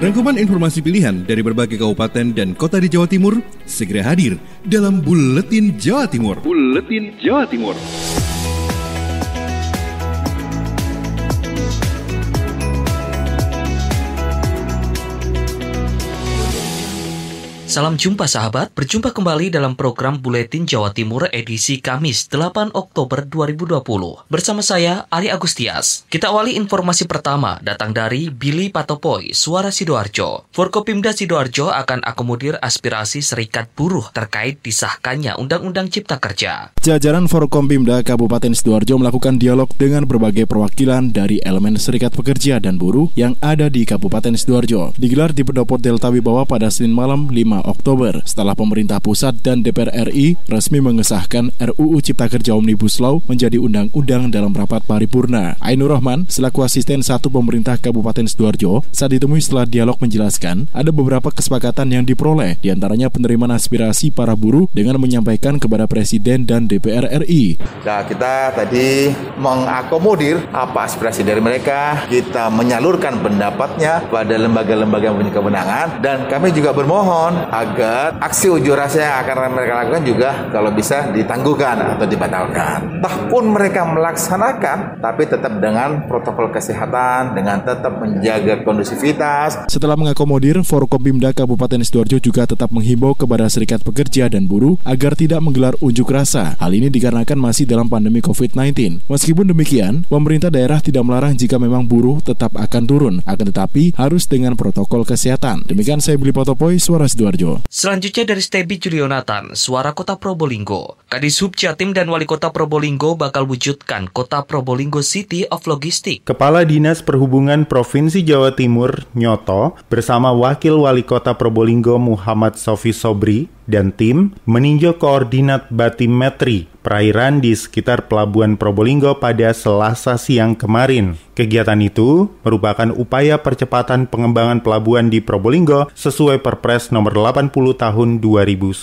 Rangkuman informasi pilihan dari berbagai kabupaten dan kota di Jawa Timur segera hadir dalam Buletin Jawa Timur. Buletin Jawa Timur. Salam jumpa sahabat, berjumpa kembali dalam program Buletin Jawa Timur edisi Kamis 8 Oktober 2020. Bersama saya, Ari Agustias. Kita awali informasi pertama datang dari Billy Patopoi, Suara Sidoarjo. Forkopimda Sidoarjo akan akomodir aspirasi serikat buruh terkait disahkannya Undang-Undang Cipta Kerja. Jajaran Forkopimda Kabupaten Sidoarjo melakukan dialog dengan berbagai perwakilan dari elemen serikat pekerja dan buruh yang ada di Kabupaten Sidoarjo. Digelar di Pendopo Delta Wibawa pada Senin malam 5 Oktober setelah pemerintah pusat dan DPR RI resmi mengesahkan RUU Cipta Kerja Omnibus Law menjadi undang-undang dalam rapat paripurna. Ainur Rahman, selaku asisten satu pemerintah Kabupaten Sidoarjo, saat ditemui setelah dialog menjelaskan ada beberapa kesepakatan yang diperoleh, diantaranya penerimaan aspirasi para buruh dengan menyampaikan kepada Presiden dan DPR RI. Nah, kita tadi mengakomodir apa aspirasi dari mereka, kita menyalurkan pendapatnya pada lembaga-lembaga yang punya kewenangan, dan kami juga bermohon agar aksi unjuk rasa yang akan mereka lakukan juga kalau bisa ditangguhkan atau dibatalkan. pun mereka melaksanakan, tapi tetap dengan protokol kesehatan, dengan tetap menjaga kondusivitas. Setelah mengakomodir, Forkompimda Kabupaten Sidoarjo juga tetap menghimbau kepada serikat pekerja dan buruh agar tidak menggelar unjuk rasa. Hal ini dikarenakan masih dalam pandemi COVID-19. Meskipun demikian, pemerintah daerah tidak melarang jika memang buruh tetap akan turun, akan tetapi harus dengan protokol kesehatan. Demikian saya beli Potopoi, Suara Sidoarjo. Sidoarjo. Selanjutnya dari Stebi Julionatan, Suara Kota Probolinggo. Kadis Hub Jatim dan Wali Kota Probolinggo bakal wujudkan Kota Probolinggo City of Logistik. Kepala Dinas Perhubungan Provinsi Jawa Timur, Nyoto, bersama Wakil Wali Kota Probolinggo Muhammad Sofi Sobri dan tim meninjau koordinat batimetri perairan di sekitar Pelabuhan Probolinggo pada Selasa siang kemarin. Kegiatan itu merupakan upaya percepatan pengembangan pelabuhan di Probolinggo sesuai Perpres nomor 80 tahun 2019.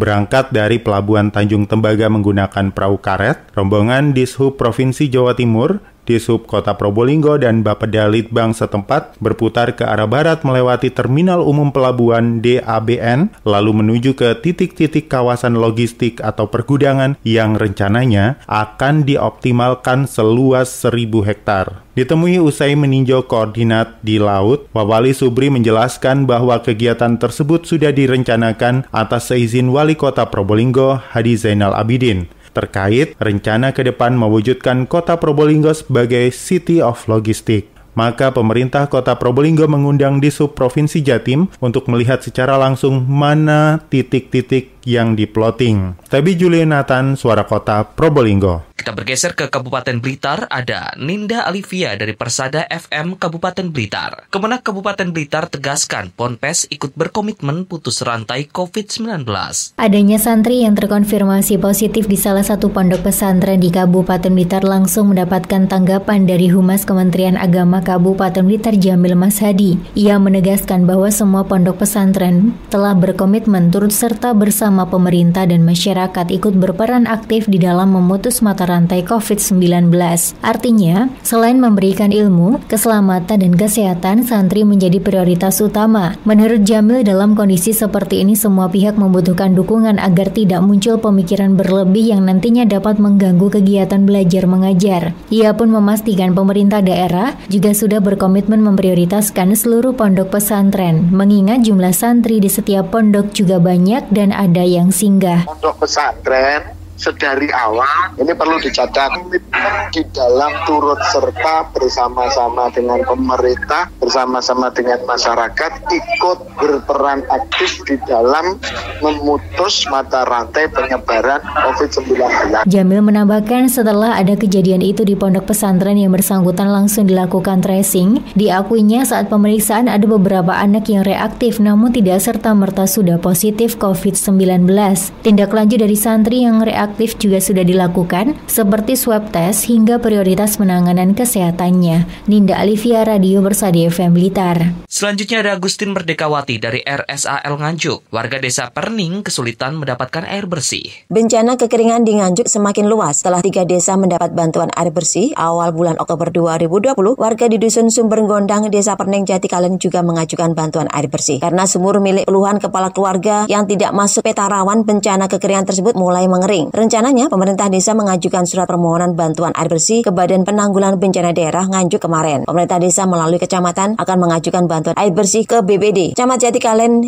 Berangkat dari Pelabuhan Tanjung Tembaga menggunakan perahu karet, rombongan Dishub Provinsi Jawa Timur di subkota Probolinggo dan Bapeda Litbang setempat berputar ke arah barat melewati Terminal Umum Pelabuhan DABN lalu menuju ke titik-titik kawasan logistik atau pergudangan yang rencananya akan dioptimalkan seluas 1000 hektar. Ditemui usai meninjau koordinat di laut, Wawali Subri menjelaskan bahwa kegiatan tersebut sudah direncanakan atas seizin Wali Kota Probolinggo, Hadi Zainal Abidin terkait rencana ke depan mewujudkan kota Probolinggo sebagai City of Logistik maka pemerintah kota Probolinggo mengundang di Provinsi Jatim untuk melihat secara langsung mana titik-titik yang diploting. Tapi Julianatan, Suara Kota, Probolinggo. Kita bergeser ke Kabupaten Blitar, ada Ninda Alivia dari Persada FM Kabupaten Blitar. Kemenak Kabupaten Blitar tegaskan Ponpes ikut berkomitmen putus rantai COVID-19. Adanya santri yang terkonfirmasi positif di salah satu pondok pesantren di Kabupaten Blitar langsung mendapatkan tanggapan dari Humas Kementerian Agama Kabupaten Blitar Jamil Mas Hadi. Ia menegaskan bahwa semua pondok pesantren telah berkomitmen turut serta bersama pemerintah dan masyarakat ikut berperan aktif di dalam memutus mata rantai COVID-19. Artinya, selain memberikan ilmu, keselamatan dan kesehatan santri menjadi prioritas utama. Menurut Jamil dalam kondisi seperti ini semua pihak membutuhkan dukungan agar tidak muncul pemikiran berlebih yang nantinya dapat mengganggu kegiatan belajar mengajar. Ia pun memastikan pemerintah daerah juga sudah berkomitmen memprioritaskan seluruh pondok pesantren, mengingat jumlah santri di setiap pondok juga banyak dan ada yang singgah. Pondok pesantren sedari awal ini perlu dicatat di dalam turut serta bersama-sama dengan pemerintah bersama-sama dengan masyarakat ikut berperan aktif di dalam memutus mata rantai penyebaran COVID-19. Jamil menambahkan setelah ada kejadian itu di pondok pesantren yang bersangkutan langsung dilakukan tracing, diakuinya saat pemeriksaan ada beberapa anak yang reaktif namun tidak serta merta sudah positif COVID-19. Tindak lanjut dari santri yang reaktif aktif juga sudah dilakukan, seperti swab test hingga prioritas penanganan kesehatannya. Ninda Alivia Radio Bersadi FM Blitar. Selanjutnya ada Agustin Merdekawati dari RSAL Nganjuk. Warga desa Perning kesulitan mendapatkan air bersih. Bencana kekeringan di Nganjuk semakin luas setelah tiga desa mendapat bantuan air bersih. Awal bulan Oktober 2020, warga di Dusun Sumber Gondang, Desa Perning, Jatikalen juga mengajukan bantuan air bersih. Karena sumur milik puluhan kepala keluarga yang tidak masuk petarawan bencana kekeringan tersebut mulai mengering. Rencananya pemerintah desa mengajukan surat permohonan bantuan air bersih ke Badan Penanggulangan Bencana Daerah Nganjuk kemarin. Pemerintah desa melalui kecamatan akan mengajukan bantuan air bersih ke BPD. Camat Jati Kalen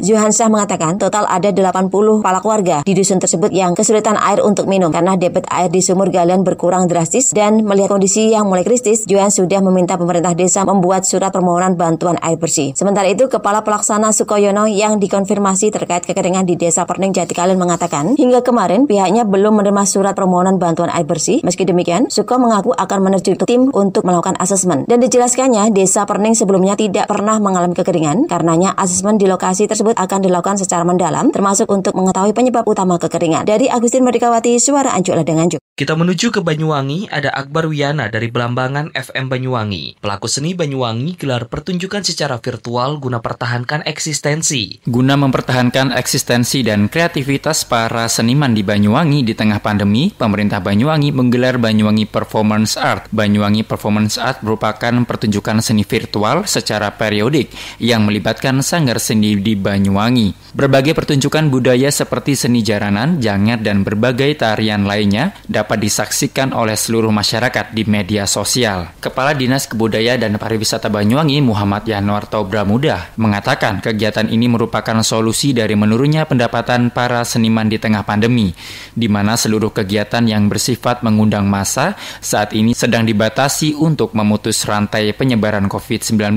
mengatakan total ada 80 kepala keluarga di dusun tersebut yang kesulitan air untuk minum karena debit air di sumur galian berkurang drastis dan melihat kondisi yang mulai kritis, Johan sudah meminta pemerintah desa membuat surat permohonan bantuan air bersih. Sementara itu, Kepala Pelaksana Sukoyono yang dikonfirmasi terkait kekeringan di Desa Perning Jatikalen mengatakan, hingga kemarin pihaknya belum menerima surat permohonan bantuan air bersih. Meski demikian, Suko mengaku akan menerjun tim untuk melakukan asesmen. Dan dijelaskannya, Desa Perning sebelumnya tidak pernah mengalami kekeringan, karenanya asesmen di lokasi tersebut akan dilakukan secara mendalam, termasuk untuk mengetahui penyebab utama kekeringan. Dari Agustin Merdekawati, Suara Anjuk dengan Anjuk. Kita menuju ke Banyuwangi, ada Akbar Wiana dari Belambangan FM Banyuwangi. Pelaku seni Banyuwangi gelar pertunjukan secara virtual guna pertahankan eksistensi. Guna mempertahankan eksistensi dan kreativitas para seniman di Banyuwangi di tengah tengah pandemi, pemerintah Banyuwangi menggelar Banyuwangi Performance Art. Banyuwangi Performance Art merupakan pertunjukan seni virtual secara periodik yang melibatkan sanggar seni di Banyuwangi. Berbagai pertunjukan budaya seperti seni jaranan, jangat, dan berbagai tarian lainnya dapat disaksikan oleh seluruh masyarakat di media sosial. Kepala Dinas Kebudayaan dan Pariwisata Banyuwangi Muhammad Yanuar Tobramuda mengatakan kegiatan ini merupakan solusi dari menurunnya pendapatan para seniman di tengah pandemi, di mana seluruh kegiatan yang bersifat mengundang massa saat ini sedang dibatasi untuk memutus rantai penyebaran COVID-19.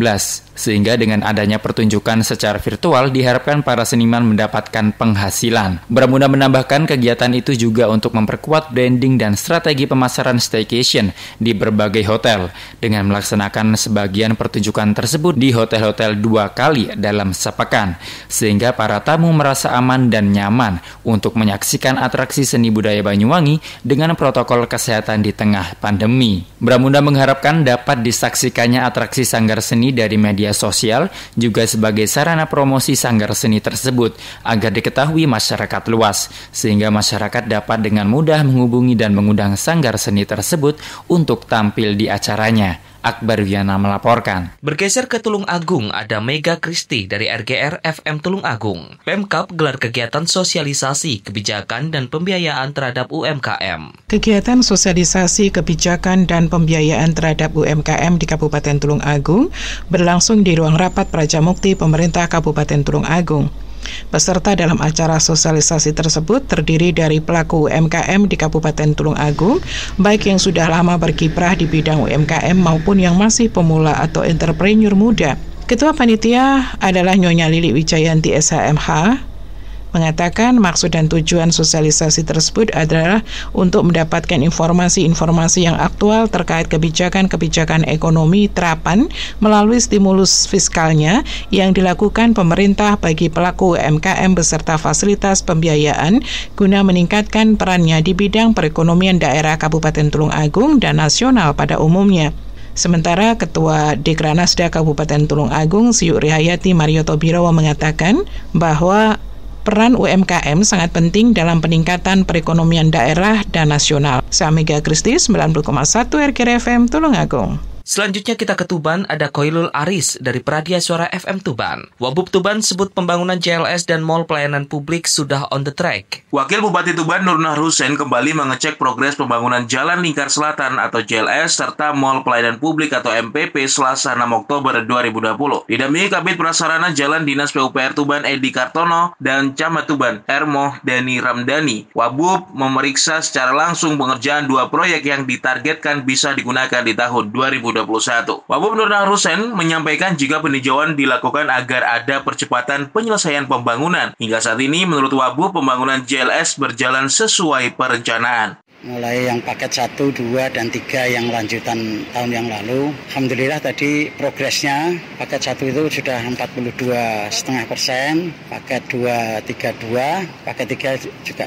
Sehingga dengan adanya pertunjukan secara virtual diharapkan para seniman mendapatkan penghasilan. Bramuna menambahkan kegiatan itu juga untuk memperkuat branding dan strategi pemasaran staycation di berbagai hotel dengan melaksanakan sebagian pertunjukan tersebut di hotel-hotel dua kali dalam sepekan sehingga para tamu merasa aman dan nyaman untuk menyaksikan atraksi seni budaya Budaya Banyuwangi dengan protokol kesehatan di tengah pandemi. Bramunda mengharapkan dapat disaksikannya atraksi sanggar seni dari media sosial juga sebagai sarana promosi sanggar seni tersebut agar diketahui masyarakat luas sehingga masyarakat dapat dengan mudah menghubungi dan mengundang sanggar seni tersebut untuk tampil di acaranya. Akbar Wiana melaporkan. Bergeser ke Tulung Agung, ada Mega Kristi dari RGR FM Tulung Agung. Pemkap gelar kegiatan sosialisasi kebijakan dan pembiayaan terhadap UMKM. Kegiatan sosialisasi kebijakan dan pembiayaan terhadap UMKM di Kabupaten Tulung Agung berlangsung di ruang rapat Mukti Pemerintah Kabupaten Tulung Agung. Peserta dalam acara sosialisasi tersebut terdiri dari pelaku UMKM di Kabupaten Tulung Agung, baik yang sudah lama berkiprah di bidang UMKM maupun yang masih pemula atau entrepreneur muda. Ketua panitia adalah Nyonya Lili Wijayanti SHMH, mengatakan maksud dan tujuan sosialisasi tersebut adalah untuk mendapatkan informasi-informasi yang aktual terkait kebijakan-kebijakan ekonomi terapan melalui stimulus fiskalnya yang dilakukan pemerintah bagi pelaku UMKM beserta fasilitas pembiayaan guna meningkatkan perannya di bidang perekonomian daerah Kabupaten Tulung Agung dan nasional pada umumnya. Sementara Ketua Dekranasda Kabupaten Tulung Agung Siuk Rihayati Mario Tobirowo mengatakan bahwa peran UMKM sangat penting dalam peningkatan perekonomian daerah dan nasional. Saya Mega Kristi, 90,1 RKRFM, Tulungagung. Selanjutnya kita ke Tuban, ada Koilul Aris dari Pradia Suara FM Tuban. Wabub Tuban sebut pembangunan JLS dan mall pelayanan publik sudah on the track. Wakil Bupati Tuban Nurna Sen kembali mengecek progres pembangunan Jalan Lingkar Selatan atau JLS serta Mall Pelayanan Publik atau MPP Selasa 6 Oktober 2020. Didampingi Kabit Prasarana Jalan Dinas PUPR Tuban Edi Kartono dan Camat Tuban Ermo Dani Ramdhani, Wabub memeriksa secara langsung pengerjaan dua proyek yang ditargetkan bisa digunakan di tahun 2020. 2021. Wabub Nur Nahrusen menyampaikan jika peninjauan dilakukan agar ada percepatan penyelesaian pembangunan. Hingga saat ini, menurut Wabub, pembangunan JLS berjalan sesuai perencanaan mulai yang paket 1, 2, dan 3 yang lanjutan tahun yang lalu. Alhamdulillah tadi progresnya paket 1 itu sudah 42 setengah persen, paket 2 32, paket 3 juga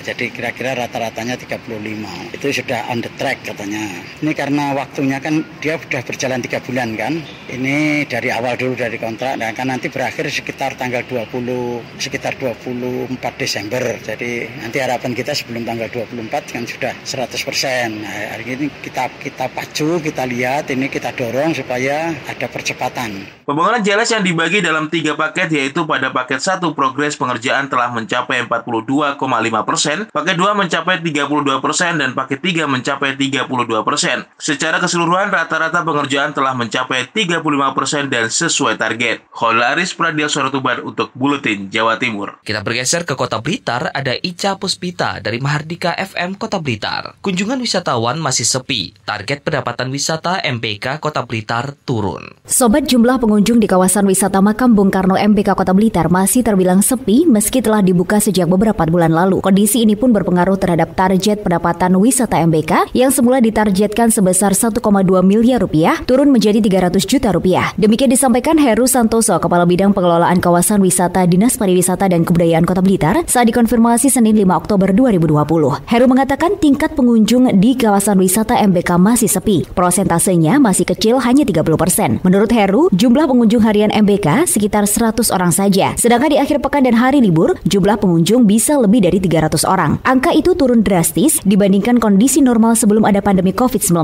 32, jadi kira-kira rata-ratanya 35. Itu sudah on the track katanya. Ini karena waktunya kan dia sudah berjalan 3 bulan kan, ini dari awal dulu dari kontrak dan kan nanti berakhir sekitar tanggal 20, sekitar 24 Desember. Jadi nanti harapan kita sebelum tanggal 20 2024 kan sudah 100%. Nah, hari ini kita kita pacu, kita lihat, ini kita dorong supaya ada percepatan. Pembangunan jelas yang dibagi dalam tiga paket yaitu pada paket satu progres pengerjaan telah mencapai 42,5 persen, paket dua mencapai 32 persen, dan paket tiga mencapai 32 persen. Secara keseluruhan rata-rata pengerjaan telah mencapai 35 persen dan sesuai target. Holaris Pradil Sorotuban untuk Buletin Jawa Timur. Kita bergeser ke kota Blitar, ada Ica Puspita dari Mahardika FM Kota Blitar. Kunjungan wisatawan masih sepi. Target pendapatan wisata MPK Kota Blitar turun. Sobat jumlah pengunjung di kawasan wisata makam Bung Karno MPK Kota Blitar masih terbilang sepi meski telah dibuka sejak beberapa bulan lalu. Kondisi ini pun berpengaruh terhadap target pendapatan wisata MPK yang semula ditargetkan sebesar 1,2 miliar rupiah turun menjadi 300 juta rupiah. Demikian disampaikan Heru Santoso, Kepala Bidang Pengelolaan Kawasan Wisata Dinas Pariwisata dan Kebudayaan Kota Blitar saat dikonfirmasi Senin 5 Oktober 2020. Heru mengatakan tingkat pengunjung di kawasan wisata MBK masih sepi. Prosentasenya masih kecil hanya 30 persen. Menurut Heru, jumlah pengunjung harian MBK sekitar 100 orang saja. Sedangkan di akhir pekan dan hari libur, jumlah pengunjung bisa lebih dari 300 orang. Angka itu turun drastis dibandingkan kondisi normal sebelum ada pandemi COVID-19.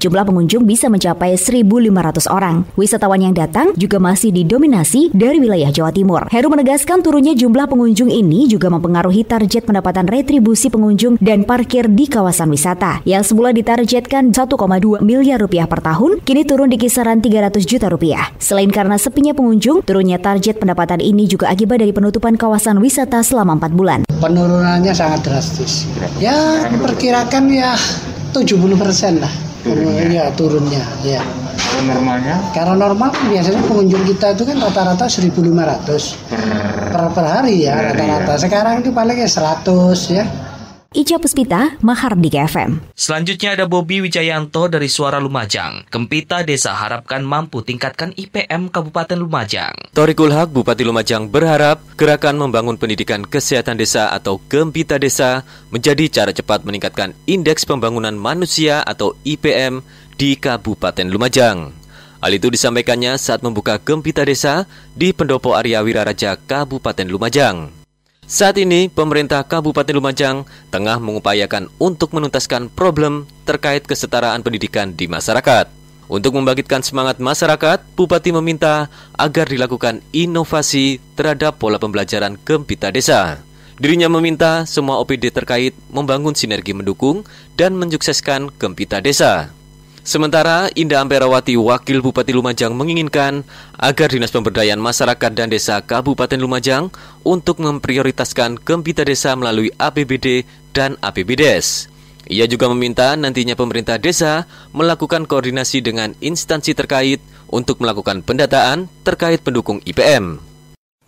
Jumlah pengunjung bisa mencapai 1.500 orang. Wisatawan yang datang juga masih didominasi dari wilayah Jawa Timur. Heru menegaskan turunnya jumlah pengunjung ini juga mempengaruhi target pendapatan retribusi pengunjung dan dan parkir di kawasan wisata yang semula ditargetkan 1,2 miliar rupiah per tahun kini turun di kisaran 300 juta rupiah. Selain karena sepinya pengunjung, turunnya target pendapatan ini juga akibat dari penutupan kawasan wisata selama 4 bulan. Penurunannya sangat drastis. Ya, diperkirakan ya 70 persen lah. Turunnya. Ya, turunnya. Ya. Kalau normalnya? Karena normal biasanya pengunjung kita itu kan rata-rata 1.500 per, per, per hari ya iya, rata-rata. Iya. Sekarang itu paling ya 100 ya. Ica Puspita, Mahardika FM. Selanjutnya ada Bobi Wijayanto dari Suara Lumajang. Kempita Desa harapkan mampu tingkatkan IPM Kabupaten Lumajang. Torikul Kulhak, Bupati Lumajang berharap gerakan membangun pendidikan kesehatan desa atau Kempita Desa menjadi cara cepat meningkatkan indeks pembangunan manusia atau IPM di Kabupaten Lumajang. Hal itu disampaikannya saat membuka Gempita Desa di Pendopo Arya Wiraraja, Kabupaten Lumajang. Saat ini, pemerintah Kabupaten Lumajang tengah mengupayakan untuk menuntaskan problem terkait kesetaraan pendidikan di masyarakat. Untuk membangkitkan semangat masyarakat, Bupati meminta agar dilakukan inovasi terhadap pola pembelajaran Kempita Desa. Dirinya meminta semua OPD terkait membangun sinergi mendukung dan menyukseskan Kempita Desa. Sementara Indah Amperawati Wakil Bupati Lumajang menginginkan agar Dinas Pemberdayaan Masyarakat dan Desa Kabupaten Lumajang untuk memprioritaskan gempita desa melalui APBD dan APBDes. Ia juga meminta nantinya pemerintah desa melakukan koordinasi dengan instansi terkait untuk melakukan pendataan terkait pendukung IPM.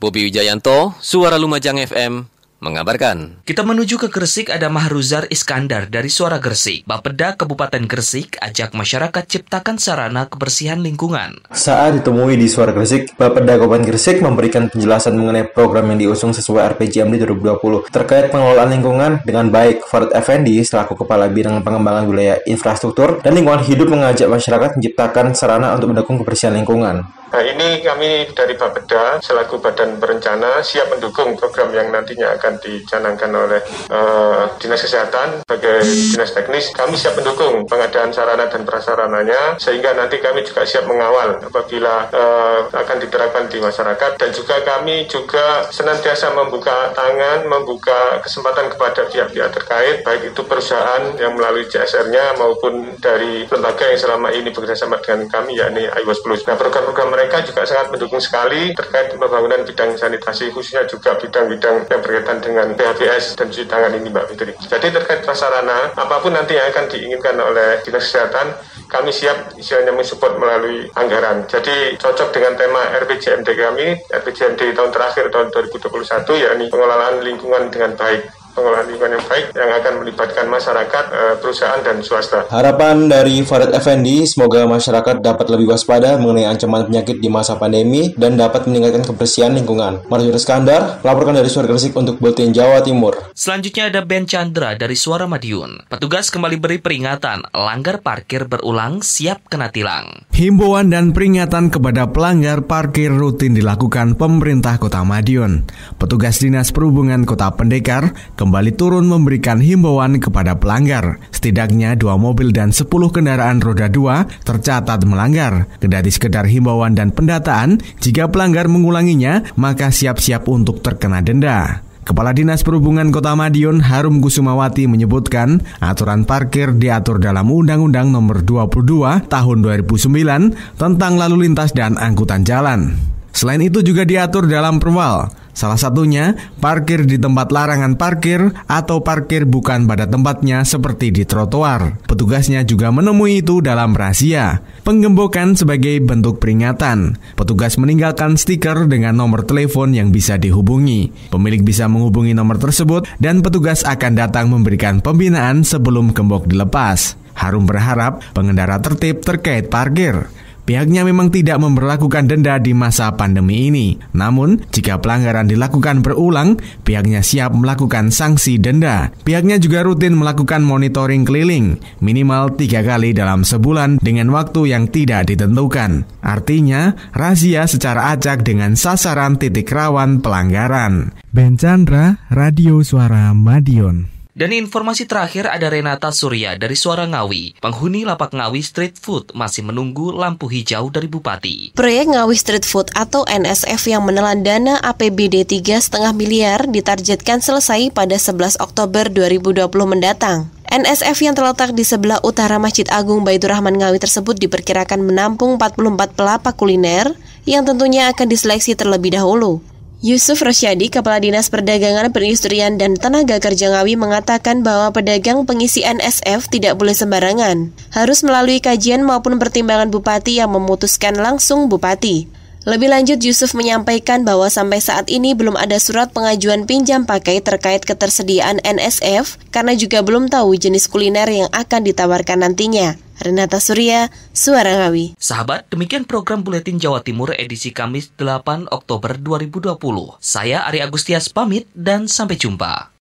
Bobi Wijayanto, Suara Lumajang FM, mengabarkan. Kita menuju ke Gresik ada Mahruzar Iskandar dari Suara Gresik. Bapeda Kabupaten Gresik ajak masyarakat ciptakan sarana kebersihan lingkungan. Saat ditemui di Suara Gresik, Bapeda Kabupaten Gresik memberikan penjelasan mengenai program yang diusung sesuai RPJMD 2020 terkait pengelolaan lingkungan dengan baik. Farud Effendi selaku Kepala Bidang Pengembangan Wilayah Infrastruktur dan Lingkungan Hidup mengajak masyarakat menciptakan sarana untuk mendukung kebersihan lingkungan. Nah ini kami dari Bapeda selaku badan berencana siap mendukung program yang nantinya akan dicanangkan oleh uh, Dinas Kesehatan sebagai Dinas Teknis. Kami siap mendukung pengadaan sarana dan prasarananya sehingga nanti kami juga siap mengawal apabila uh, akan diterapkan di masyarakat dan juga kami juga senantiasa membuka tangan, membuka kesempatan kepada pihak-pihak terkait baik itu perusahaan yang melalui CSR-nya maupun dari lembaga yang selama ini bekerjasama dengan kami yakni IWAS Plus. Nah program-program mereka juga sangat mendukung sekali terkait pembangunan bidang sanitasi khususnya juga bidang-bidang yang berkaitan dengan PHBS dan cuci tangan ini Mbak Fitri. Jadi terkait prasarana, apapun nanti yang akan diinginkan oleh Dinas Kesehatan, kami siap istilahnya mensupport melalui anggaran. Jadi cocok dengan tema RPJMD kami, RPJMD tahun terakhir tahun 2021 yakni pengelolaan lingkungan dengan baik pengelolaan lingkungan yang baik yang akan melibatkan masyarakat, eh, perusahaan, dan swasta. Harapan dari Farid Effendi, semoga masyarakat dapat lebih waspada mengenai ancaman penyakit di masa pandemi dan dapat meningkatkan kebersihan lingkungan. Marjor Skandar, laporkan dari Suara Gresik untuk Bulletin Jawa Timur. Selanjutnya ada Ben Chandra dari Suara Madiun. Petugas kembali beri peringatan, langgar parkir berulang siap kena tilang. Himbauan dan peringatan kepada pelanggar parkir rutin dilakukan pemerintah Kota Madiun. Petugas Dinas Perhubungan Kota Pendekar, ke kembali turun memberikan himbauan kepada pelanggar. Setidaknya dua mobil dan sepuluh kendaraan roda dua tercatat melanggar. Kendati sekedar himbauan dan pendataan, jika pelanggar mengulanginya, maka siap-siap untuk terkena denda. Kepala Dinas Perhubungan Kota Madiun Harum Kusumawati menyebutkan aturan parkir diatur dalam Undang-Undang Nomor 22 Tahun 2009 tentang lalu lintas dan angkutan jalan. Selain itu juga diatur dalam perwal Salah satunya, parkir di tempat larangan parkir atau parkir bukan pada tempatnya seperti di trotoar. Petugasnya juga menemui itu dalam rahasia. Penggembokan sebagai bentuk peringatan. Petugas meninggalkan stiker dengan nomor telepon yang bisa dihubungi. Pemilik bisa menghubungi nomor tersebut dan petugas akan datang memberikan pembinaan sebelum gembok dilepas. Harum berharap pengendara tertib terkait parkir. Pihaknya memang tidak memperlakukan denda di masa pandemi ini. Namun, jika pelanggaran dilakukan berulang, pihaknya siap melakukan sanksi denda. Pihaknya juga rutin melakukan monitoring keliling, minimal tiga kali dalam sebulan dengan waktu yang tidak ditentukan. Artinya, razia secara acak dengan sasaran titik rawan pelanggaran. Ben Chandra, Radio Suara Madiun. Dan informasi terakhir ada Renata Surya dari Suara Ngawi. Penghuni lapak Ngawi Street Food masih menunggu lampu hijau dari Bupati. Proyek Ngawi Street Food atau NSF yang menelan dana APBD 3,5 miliar ditargetkan selesai pada 11 Oktober 2020 mendatang. NSF yang terletak di sebelah utara Masjid Agung Baitur Rahman Ngawi tersebut diperkirakan menampung 44 pelapa kuliner yang tentunya akan diseleksi terlebih dahulu. Yusuf Rosyadi, Kepala Dinas Perdagangan, Perindustrian, dan Tenaga Kerja Ngawi mengatakan bahwa pedagang pengisi NSF tidak boleh sembarangan. Harus melalui kajian maupun pertimbangan bupati yang memutuskan langsung bupati. Lebih lanjut, Yusuf menyampaikan bahwa sampai saat ini belum ada surat pengajuan pinjam pakai terkait ketersediaan NSF karena juga belum tahu jenis kuliner yang akan ditawarkan nantinya. Renata Surya, Suara Ngawi. Sahabat, demikian program Buletin Jawa Timur edisi Kamis 8 Oktober 2020. Saya Ari Agustias pamit dan sampai jumpa.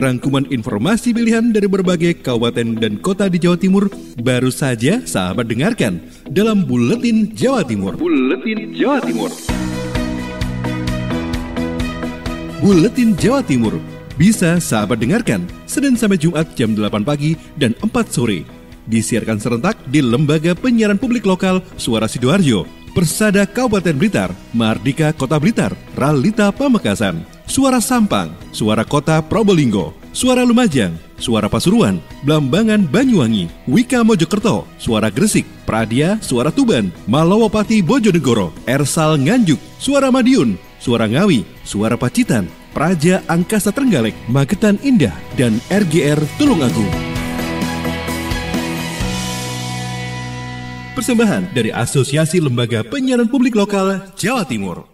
rangkuman informasi pilihan dari berbagai kabupaten dan kota di Jawa Timur baru saja sahabat dengarkan dalam Buletin Jawa Timur. Buletin Jawa Timur. Buletin Jawa Timur bisa sahabat dengarkan Senin sampai Jumat jam 8 pagi dan 4 sore. Disiarkan serentak di Lembaga Penyiaran Publik Lokal Suara Sidoarjo, Persada Kabupaten Blitar, Mardika Kota Blitar, Ralita Pamekasan. Suara Sampang, Suara Kota Probolinggo, Suara Lumajang, Suara Pasuruan, Blambangan Banyuwangi, Wika Mojokerto, Suara Gresik, Pradia, Suara Tuban, Malawapati Bojonegoro, Ersal Nganjuk, Suara Madiun, Suara Ngawi, Suara Pacitan, Praja Angkasa Trenggalek, Magetan Indah, dan RGR Tulungagung. Persembahan dari Asosiasi Lembaga Penyiaran Publik Lokal Jawa Timur.